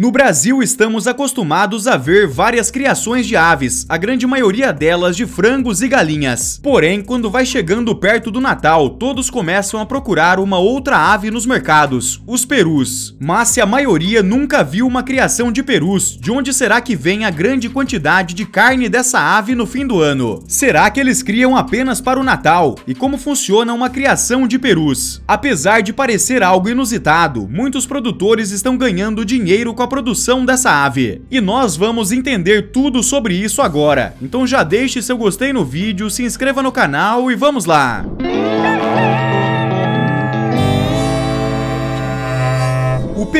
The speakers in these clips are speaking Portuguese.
No Brasil, estamos acostumados a ver várias criações de aves, a grande maioria delas de frangos e galinhas. Porém, quando vai chegando perto do Natal, todos começam a procurar uma outra ave nos mercados, os perus. Mas se a maioria nunca viu uma criação de perus, de onde será que vem a grande quantidade de carne dessa ave no fim do ano? Será que eles criam apenas para o Natal? E como funciona uma criação de perus? Apesar de parecer algo inusitado, muitos produtores estão ganhando dinheiro com a produção dessa ave. E nós vamos entender tudo sobre isso agora. Então já deixe seu gostei no vídeo, se inscreva no canal e vamos lá! Música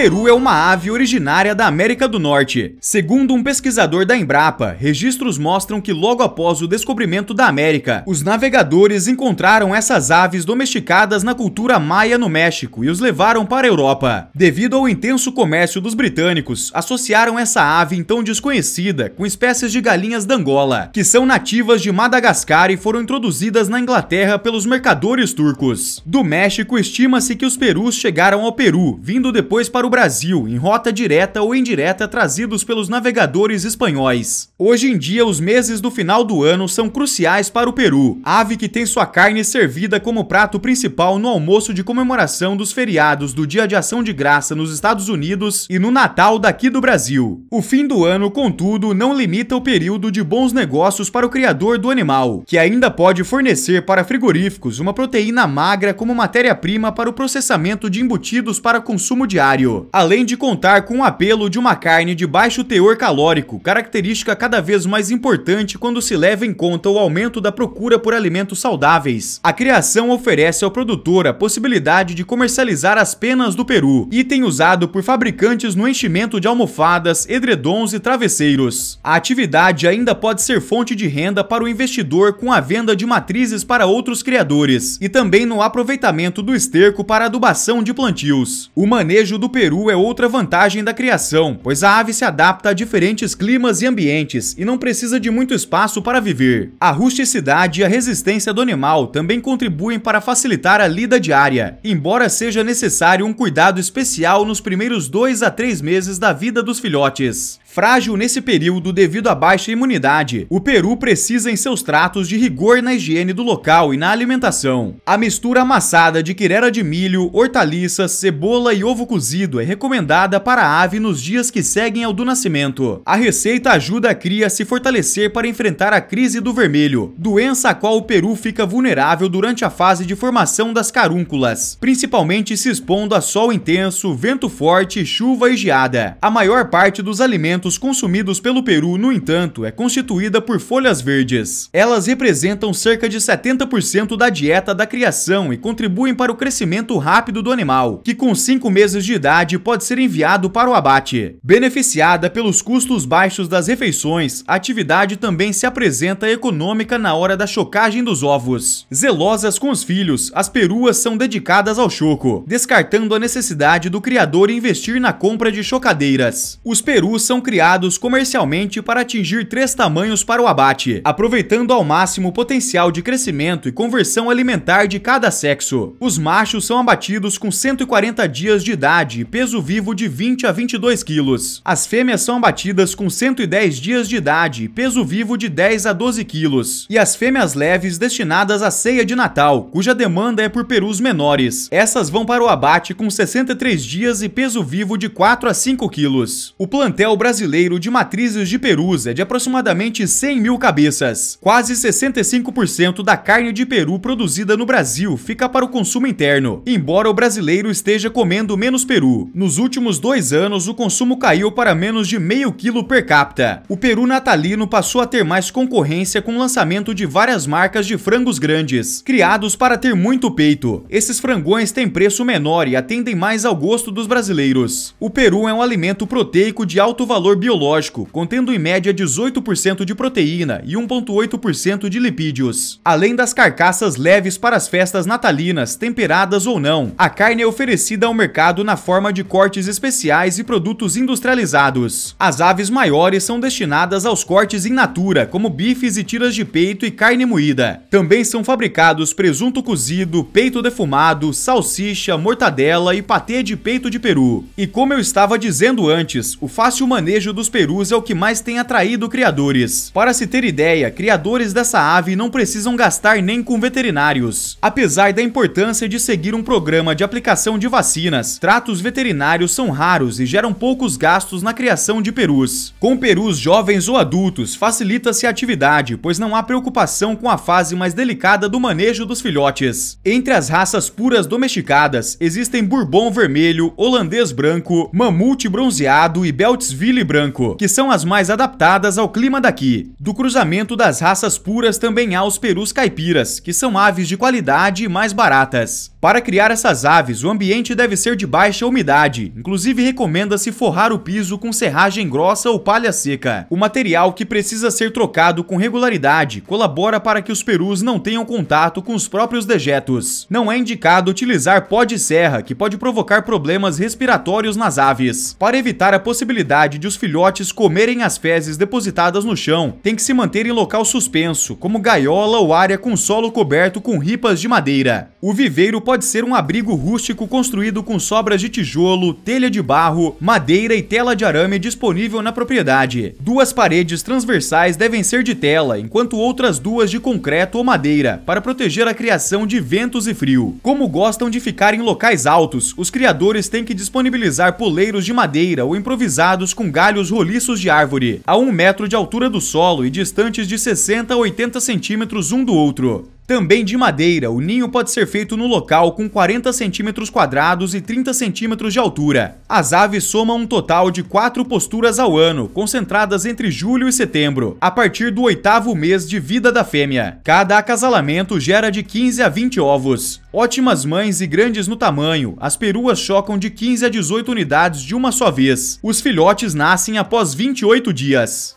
peru é uma ave originária da América do Norte. Segundo um pesquisador da Embrapa, registros mostram que logo após o descobrimento da América, os navegadores encontraram essas aves domesticadas na cultura maia no México e os levaram para a Europa. Devido ao intenso comércio dos britânicos, associaram essa ave então desconhecida com espécies de galinhas da Angola, que são nativas de Madagascar e foram introduzidas na Inglaterra pelos mercadores turcos. Do México, estima-se que os perus chegaram ao Peru, vindo depois para o Brasil, em rota direta ou indireta trazidos pelos navegadores espanhóis. Hoje em dia, os meses do final do ano são cruciais para o Peru, ave que tem sua carne servida como prato principal no almoço de comemoração dos feriados do Dia de Ação de Graça nos Estados Unidos e no Natal daqui do Brasil. O fim do ano, contudo, não limita o período de bons negócios para o criador do animal, que ainda pode fornecer para frigoríficos uma proteína magra como matéria-prima para o processamento de embutidos para consumo diário além de contar com o apelo de uma carne de baixo teor calórico, característica cada vez mais importante quando se leva em conta o aumento da procura por alimentos saudáveis. A criação oferece ao produtor a possibilidade de comercializar as penas do peru, item usado por fabricantes no enchimento de almofadas, edredons e travesseiros. A atividade ainda pode ser fonte de renda para o investidor com a venda de matrizes para outros criadores e também no aproveitamento do esterco para adubação de plantios. O manejo do peru peru é outra vantagem da criação, pois a ave se adapta a diferentes climas e ambientes e não precisa de muito espaço para viver. A rusticidade e a resistência do animal também contribuem para facilitar a lida diária, embora seja necessário um cuidado especial nos primeiros dois a três meses da vida dos filhotes frágil nesse período devido à baixa imunidade. O Peru precisa em seus tratos de rigor na higiene do local e na alimentação. A mistura amassada de quirera de milho, hortaliças, cebola e ovo cozido é recomendada para a ave nos dias que seguem ao do nascimento. A receita ajuda a cria a se fortalecer para enfrentar a crise do vermelho, doença a qual o Peru fica vulnerável durante a fase de formação das carúnculas, principalmente se expondo a sol intenso, vento forte, chuva e geada. A maior parte dos alimentos alimentos consumidos pelo Peru, no entanto, é constituída por folhas verdes. Elas representam cerca de 70% da dieta da criação e contribuem para o crescimento rápido do animal, que com 5 meses de idade pode ser enviado para o abate. Beneficiada pelos custos baixos das refeições, a atividade também se apresenta econômica na hora da chocagem dos ovos. Zelosas com os filhos, as peruas são dedicadas ao choco, descartando a necessidade do criador investir na compra de chocadeiras. Os perus são criados comercialmente para atingir três tamanhos para o abate, aproveitando ao máximo o potencial de crescimento e conversão alimentar de cada sexo. Os machos são abatidos com 140 dias de idade e peso vivo de 20 a 22 quilos. As fêmeas são abatidas com 110 dias de idade e peso vivo de 10 a 12 quilos. E as fêmeas leves destinadas à ceia de Natal, cuja demanda é por perus menores. Essas vão para o abate com 63 dias e peso vivo de 4 a 5 quilos. O plantel brasileiro brasileiro de matrizes de perus é de aproximadamente 100 mil cabeças. Quase 65% da carne de peru produzida no Brasil fica para o consumo interno, embora o brasileiro esteja comendo menos peru. Nos últimos dois anos, o consumo caiu para menos de meio quilo per capita. O peru natalino passou a ter mais concorrência com o lançamento de várias marcas de frangos grandes, criados para ter muito peito. Esses frangões têm preço menor e atendem mais ao gosto dos brasileiros. O peru é um alimento proteico de alto valor valor biológico, contendo em média 18% de proteína e 1,8% de lipídios. Além das carcaças leves para as festas natalinas, temperadas ou não, a carne é oferecida ao mercado na forma de cortes especiais e produtos industrializados. As aves maiores são destinadas aos cortes em natura, como bifes e tiras de peito e carne moída. Também são fabricados presunto cozido, peito defumado, salsicha, mortadela e patê de peito de peru. E como eu estava dizendo antes, o fácil manejo manejo dos perus é o que mais tem atraído criadores. Para se ter ideia, criadores dessa ave não precisam gastar nem com veterinários. Apesar da importância de seguir um programa de aplicação de vacinas, tratos veterinários são raros e geram poucos gastos na criação de perus. Com perus jovens ou adultos, facilita-se a atividade, pois não há preocupação com a fase mais delicada do manejo dos filhotes. Entre as raças puras domesticadas, existem bourbon vermelho, holandês branco, mamute bronzeado e Beltsville branco, que são as mais adaptadas ao clima daqui. Do cruzamento das raças puras também há os perus caipiras, que são aves de qualidade e mais baratas. Para criar essas aves, o ambiente deve ser de baixa umidade, inclusive recomenda-se forrar o piso com serragem grossa ou palha seca. O material que precisa ser trocado com regularidade colabora para que os perus não tenham contato com os próprios dejetos. Não é indicado utilizar pó de serra, que pode provocar problemas respiratórios nas aves. Para evitar a possibilidade de os filhotes comerem as fezes depositadas no chão, tem que se manter em local suspenso, como gaiola ou área com solo coberto com ripas de madeira. O viveiro pode ser um abrigo rústico construído com sobras de tijolo, telha de barro, madeira e tela de arame disponível na propriedade. Duas paredes transversais devem ser de tela, enquanto outras duas de concreto ou madeira, para proteger a criação de ventos e frio. Como gostam de ficar em locais altos, os criadores têm que disponibilizar poleiros de madeira ou improvisados com galhos roliços de árvore, a um metro de altura do solo e distantes de 60 a 80 centímetros um do outro. Também de madeira, o ninho pode ser feito no local com 40 centímetros quadrados e 30 centímetros de altura. As aves somam um total de quatro posturas ao ano, concentradas entre julho e setembro, a partir do oitavo mês de vida da fêmea. Cada acasalamento gera de 15 a 20 ovos. Ótimas mães e grandes no tamanho, as peruas chocam de 15 a 18 unidades de uma só vez. Os filhotes nascem após 28 dias.